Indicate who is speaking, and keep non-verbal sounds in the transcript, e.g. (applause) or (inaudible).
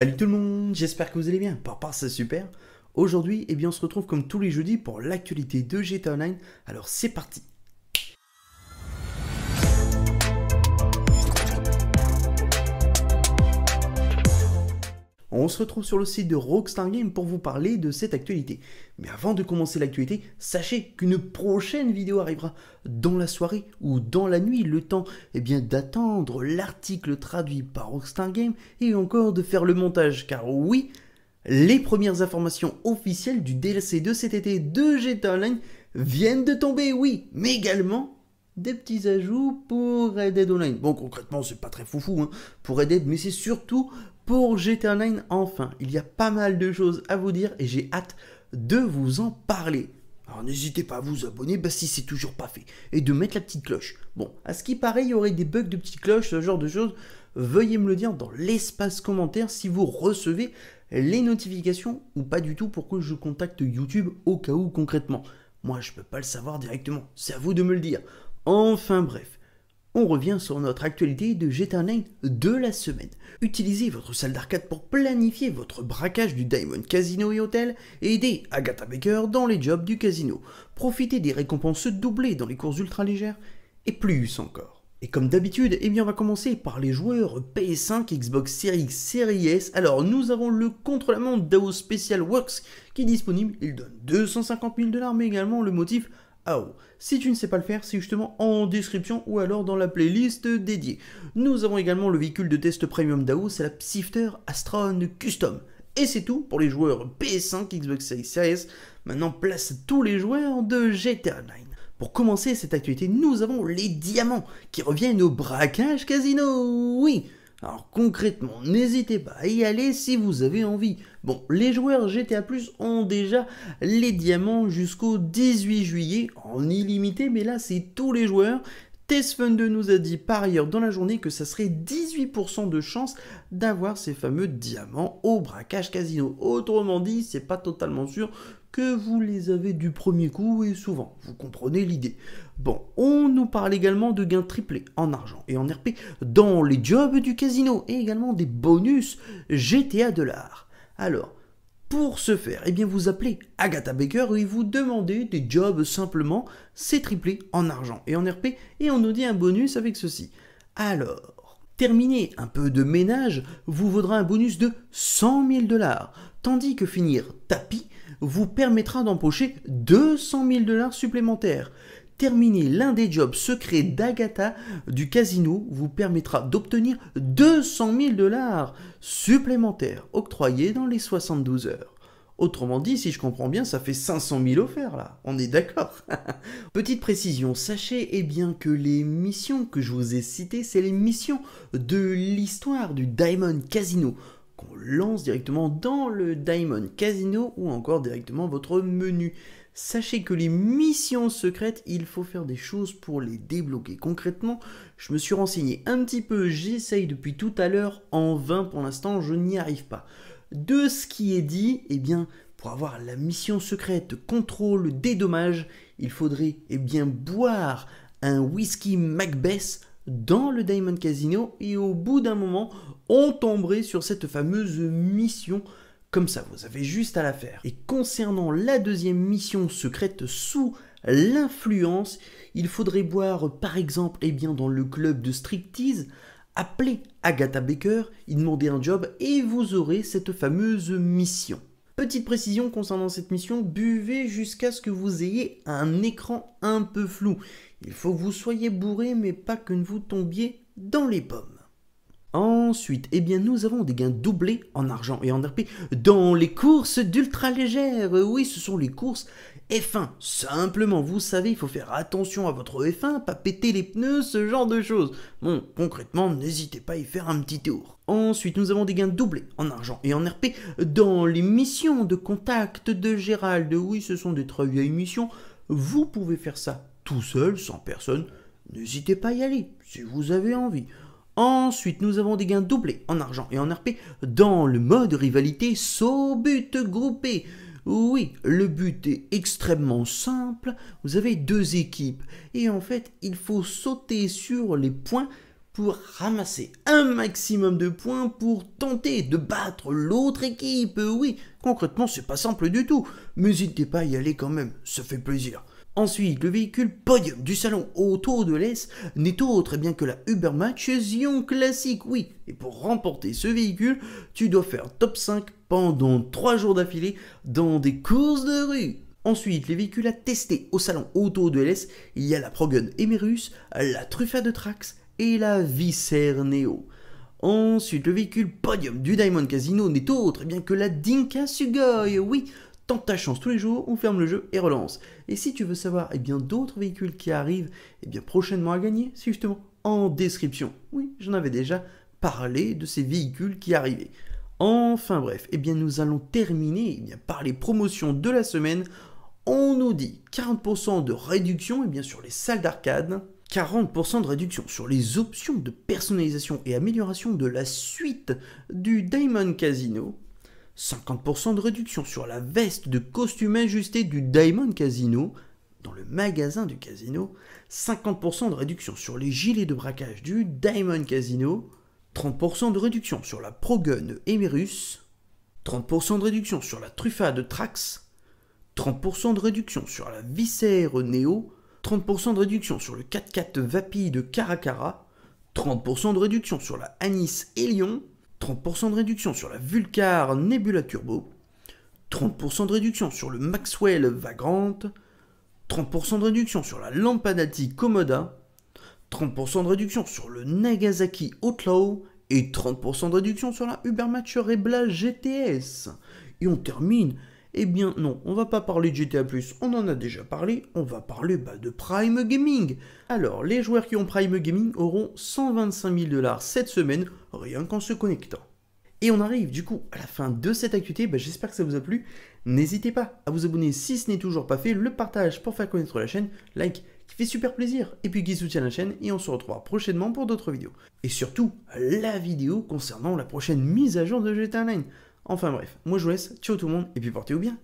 Speaker 1: Salut tout le monde, j'espère que vous allez bien, par part c'est super. Aujourd'hui, eh bien, on se retrouve comme tous les jeudis pour l'actualité de GTA Online, alors c'est parti On se retrouve sur le site de Rockstar Games pour vous parler de cette actualité. Mais avant de commencer l'actualité, sachez qu'une prochaine vidéo arrivera dans la soirée ou dans la nuit, le temps eh bien, d'attendre l'article traduit par Rockstar Games et encore de faire le montage, car oui, les premières informations officielles du DLC de cet été de GTA Online viennent de tomber, oui, mais également des petits ajouts pour Red Dead Online. Bon, concrètement, c'est pas très foufou hein, pour Red Dead, mais c'est surtout pour GTA 9 enfin. Il y a pas mal de choses à vous dire et j'ai hâte de vous en parler. Alors n'hésitez pas à vous abonner bah, si c'est toujours pas fait et de mettre la petite cloche. Bon, à ce qui paraît, il y aurait des bugs de petite cloche, ce genre de choses. Veuillez me le dire dans l'espace commentaire si vous recevez les notifications ou pas du tout pour que je contacte YouTube au cas où concrètement. Moi, je peux pas le savoir directement, c'est à vous de me le dire. Enfin bref, on revient sur notre actualité de GTA 9 de la semaine. Utilisez votre salle d'arcade pour planifier votre braquage du Diamond Casino et Hôtel et aidez Agatha Baker dans les jobs du casino. Profitez des récompenses doublées dans les courses ultra légères et plus encore. Et comme d'habitude, eh bien on va commencer par les joueurs PS5, Xbox Series X, Series S. Alors nous avons le contre-la-montre DAO Special Works qui est disponible, il donne 250 000 dollars, mais également le motif ah oh, si tu ne sais pas le faire, c'est justement en description ou alors dans la playlist dédiée. Nous avons également le véhicule de test premium d'AO, c'est la Psifter Astron Custom. Et c'est tout pour les joueurs PS5, Xbox Series Maintenant, place tous les joueurs de GTA 9. Pour commencer cette actualité, nous avons les diamants qui reviennent au braquage casino. Oui, alors concrètement, n'hésitez pas à y aller si vous avez envie. Bon, les joueurs GTA Plus ont déjà les diamants jusqu'au 18 juillet en illimité, mais là c'est tous les joueurs. Tess 2 nous a dit par ailleurs dans la journée que ça serait 18% de chance d'avoir ces fameux diamants au braquage casino. Autrement dit, c'est pas totalement sûr que vous les avez du premier coup et souvent, vous comprenez l'idée. Bon, on nous parle également de gains triplés en argent et en RP dans les jobs du casino et également des bonus GTA dollars. Alors, pour ce faire, eh bien vous appelez Agatha Baker et vous demandez des jobs simplement, c'est triplé en argent et en RP et on nous dit un bonus avec ceci. Alors, Terminer un peu de ménage vous vaudra un bonus de 100 000 dollars, tandis que finir tapis vous permettra d'empocher 200 000 dollars supplémentaires terminer l'un des jobs secrets d'Agatha du casino vous permettra d'obtenir 200 000 dollars supplémentaires octroyés dans les 72 heures. Autrement dit, si je comprends bien, ça fait 500 000 offerts là, on est d'accord. (laughs) Petite précision, sachez eh bien que les missions que je vous ai citées, c'est les missions de l'histoire du Diamond Casino qu'on lance directement dans le Diamond Casino ou encore directement votre menu. Sachez que les missions secrètes, il faut faire des choses pour les débloquer. Concrètement, je me suis renseigné un petit peu, j'essaye depuis tout à l'heure, en vain pour l'instant, je n'y arrive pas. De ce qui est dit, eh bien, pour avoir la mission secrète contrôle des dommages, il faudrait eh bien boire un whisky Macbeth dans le Diamond Casino et au bout d'un moment on tomberait sur cette fameuse mission comme ça, vous avez juste à la faire. Et concernant la deuxième mission secrète sous l'influence, il faudrait boire par exemple et eh bien, dans le club de striptease, appeler Agatha Baker, y demander un job et vous aurez cette fameuse mission. Petite précision concernant cette mission, buvez jusqu'à ce que vous ayez un écran un peu flou. Il faut que vous soyez bourré mais pas que vous tombiez dans les pommes. Ensuite, eh bien, nous avons des gains doublés en argent et en RP dans les courses d'ultra légère. Oui, ce sont les courses F1. Simplement, vous savez, il faut faire attention à votre F1, pas péter les pneus, ce genre de choses. Bon, concrètement, n'hésitez pas à y faire un petit tour. Ensuite, nous avons des gains doublés en argent et en RP dans les missions de contact de Gérald. Oui, ce sont des très vieilles missions. Vous pouvez faire ça tout seul, sans personne. N'hésitez pas à y aller, si vous avez envie. Ensuite, nous avons des gains doublés en argent et en RP dans le mode rivalité saut but groupé. Oui, le but est extrêmement simple. Vous avez deux équipes et en fait, il faut sauter sur les points pour ramasser un maximum de points pour tenter de battre l'autre équipe. Oui, concrètement, c'est pas simple du tout. Mais n'hésitez pas à y aller quand même, ça fait plaisir. Ensuite, le véhicule podium du salon auto de l'Est n'est autre eh bien que la Ubermatch Zion classique, oui. Et pour remporter ce véhicule, tu dois faire top 5 pendant 3 jours d'affilée dans des courses de rue. Ensuite, les véhicules à tester au salon auto de l'Est, il y a la Progun Emerus, la Truffa de Trax et la Visser Neo. Ensuite, le véhicule podium du Diamond Casino n'est autre eh bien que la Dinka Sugoi, oui, tente ta chance tous les jours, on ferme le jeu et relance. Et si tu veux savoir eh bien d'autres véhicules qui arrivent eh bien prochainement à gagner, c'est justement en description. Oui, j'en avais déjà parlé de ces véhicules qui arrivaient. Enfin bref, eh bien nous allons terminer eh par les promotions de la semaine. On nous dit 40% de réduction bien, sur les salles d'arcade, 40% de réduction sur les options de personnalisation et amélioration de la suite du Diamond Casino, 50% de réduction sur la veste de costume ajustée du Diamond Casino dans le magasin du casino, 50% de réduction sur les gilets de braquage du Diamond Casino, 30% de réduction sur la Progun Emerus, 30% de réduction sur la Truffa de Trax, 30% de réduction sur la Viscère Neo, 30% de réduction sur le 4x4 Vapi de Caracara, 30% de réduction sur la Anis Elion, 30% de réduction sur la Vulcar Nebula Turbo, 30% de réduction sur le Maxwell Vagrant, 30% de réduction sur la Lampadati Komoda, 30% de réduction sur le Nagasaki Outlaw et 30% de réduction sur la Ubermatch Rebla GTS. Et on termine eh bien non, on va pas parler de GTA+, on en a déjà parlé, on va parler bah, de Prime Gaming. Alors, les joueurs qui ont Prime Gaming auront 125 000 dollars cette semaine, rien qu'en se connectant. Et on arrive du coup à la fin de cette actualité, bah, j'espère que ça vous a plu. N'hésitez pas à vous abonner si ce n'est toujours pas fait, le partage pour faire connaître la chaîne, like qui fait super plaisir et puis qui soutient la chaîne et on se retrouvera prochainement pour d'autres vidéos. Et surtout, la vidéo concernant la prochaine mise à jour de GTA Online. Enfin bref, moi je vous laisse, ciao tout le monde, et puis portez-vous bien